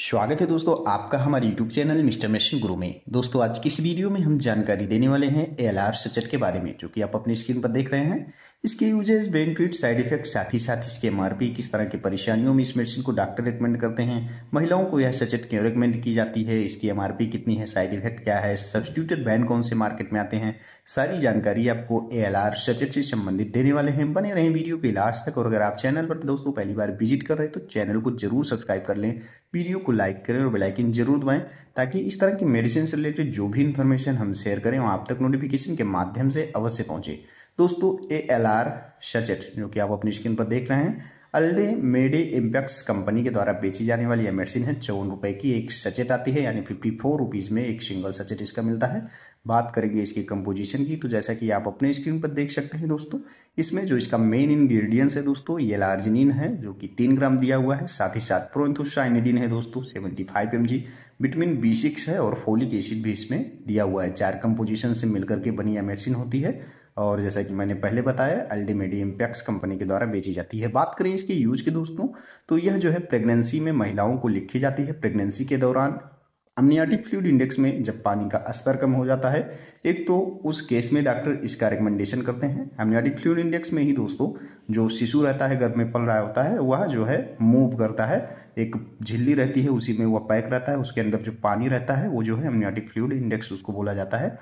स्वागत है दोस्तों आपका हमारे YouTube चैनल मिस्टर मशीन गुरु में दोस्तों आज की इस वीडियो में हम जानकारी देने वाले हैं एल आर के बारे में जो कि आप अपनी स्क्रीन पर देख रहे हैं इसके यूजेस बेनिफिट साइड इफेक्ट साथ ही साथ इसके एम किस तरह की परेशानियों में इस मेडिसिन को डॉक्टर रिकमेंड करते हैं महिलाओं को यह सचेत क्यों रिकमेंड की जाती है इसकी एम कितनी है साइड इफेक्ट क्या है सब्सटीट्यूटेड ब्रांड कौन से मार्केट में आते हैं सारी जानकारी आपको ए सचेत से संबंधित देने वाले हैं बने रहें वीडियो के लास्ट तक और अगर आप चैनल पर दोस्तों पहली बार विजिट कर रहे हैं तो चैनल को जरूर सब्सक्राइब कर लें वीडियो को लाइक करें और बेलाइकिन जरूर दबाएं ताकि इस तरह की मेडिसिन से रिलेटेड जो भी इन्फॉर्मेशन हम शेयर करें आप तक नोटिफिकेशन के माध्यम से अवश्य पहुंचे दोस्तों ए एल आर सचेट जो कि आप अपनी स्क्रीन पर देख रहे हैं अल्डे मेडे इम्पैक्स कंपनी के द्वारा बेची जाने वाली यह मेडिसिन है चौवन रुपए की एक सचेट आती है यानी फिफ्टी फोर रुपीज़ में एक सिंगल सचेट इसका मिलता है बात करेंगे इसकी कंपोजिशन की तो जैसा कि आप अपने स्क्रीन पर देख सकते हैं दोस्तों इसमें जो इसका मेन इंग्रेडिएंट्स है दोस्तों ये लार्जिनिन है जो कि तीन ग्राम दिया हुआ है साथ ही साथ प्रोन्थोसाइनिडिन है दोस्तों seventy five M G vitamin B six है और फोलिक एसिड भी इसमें दिया हुआ है चार कंपोजिशन से मिलकर के बनी यह मेडिसिन होती है और जैसा कि मैंने पहले बताया अल्टीमेडी इम्पैक्स कंपनी के द्वारा बेची जाती है बात करें इसके यूज के दोस्तों तो यह जो है प्रेगनेंसी में महिलाओं को लिखी जाती है प्रेगनेंसी के दौरान अमनियाटिक फ्लूड इंडेक्स में जब पानी का स्तर कम हो जाता है एक तो उस केस में डॉक्टर इसका रिकमेंडेशन करते हैं अमनियाटिक फ्लूड इंडेक्स में ही दोस्तों जो शिशु रहता है गर्भ में पल रहा होता है वह जो है मूव करता है एक झिल्ली रहती है उसी में वह पैक रहता है उसके अंदर जो पानी रहता है वो जो है अमनियाटिक फ्लूड इंडेक्स उसको बोला जाता है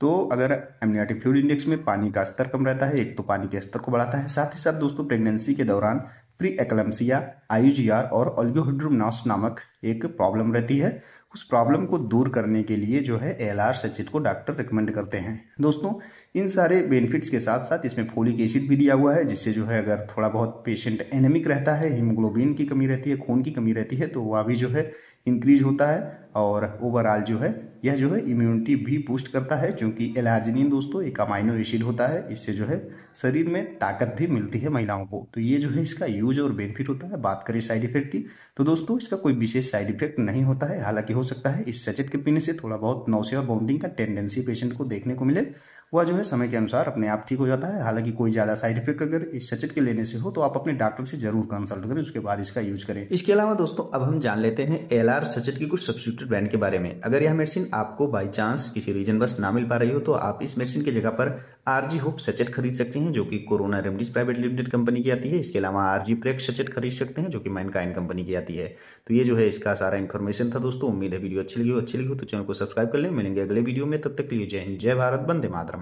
तो अगर एमनियाटिक फ्लूड इंडेक्स में पानी का स्तर कम रहता है एक तो पानी के स्तर को बढ़ाता है साथ ही साथ दोस्तों प्रेगनेंसी के दौरान प्री एक्लम्सिया आयुजीआर और ऑल्गोहिड्रोमनास नामक एक प्रॉब्लम रहती है उस प्रॉब्लम को दूर करने के लिए जो है एल आर सचिट को डॉक्टर रिकमेंड करते हैं दोस्तों इन सारे बेनिफिट्स के साथ साथ इसमें फोलिक एसिड भी दिया हुआ है जिससे जो है अगर थोड़ा बहुत पेशेंट एनेमिक रहता है हीमोग्लोबिन की कमी रहती है खून की कमी रहती है तो वह भी जो है इंक्रीज होता है और ओवरऑल जो है यह जो है इम्यूनिटी भी बूस्ट करता है क्योंकि एलार्जिनिन दोस्तों एक अमाइनो एसिड होता है इससे जो है शरीर में ताकत भी मिलती है महिलाओं को तो ये जो है इसका यूज और बेनिफिट होता है बात करें साइड इफेक्ट की तो दोस्तों इसका कोई विशेष साइड इफेक्ट नहीं होता है हालांकि हो सकता है इस सचेट के पीने से थोड़ा बहुत नौसे और बाउंडिंग का टेंडेंसी पेशेंट को देखने को मिले वह जो है समय के अनुसार अपने आप ठीक हो जाता है हालांकि कोई ज़्यादा साइड इफेक्ट अगर इस सचेट के लेने से हो तो आप अपने डॉक्टर से जरूर कंसल्ट करें उसके बाद इसका यूज करें इसके अलावा दोस्तों अब हम जान लेते हैं एल आर सचेट की कुछ सब्सिट्यूट ब्रांड के बारे में अगर यह मेडिसिन आपको बाई चांस किसी रीजन बस ना मिल पा रही हो तो आप इस मेडिसिन की जगह पर आर जी होप सचेट खरीद सकते हैं जो कि Corona Remedies private limited company की आती है इसके अलावा आर जी प्रेक सचेट खरीद सकते हैं जो कि माइनकाइन कंपनी की आती है तो ये जो है इसका सारा इन्फॉर्मेशन था दोस्तों उम्मीद है वीडियो अच्छी लगी हो अच्छी लगी हो तो चैनल को सब्सक्राइब कर लें मिलेंगे अगले वीडियो में तब तक लिए जय हिंद जय भारत बंदे मातरम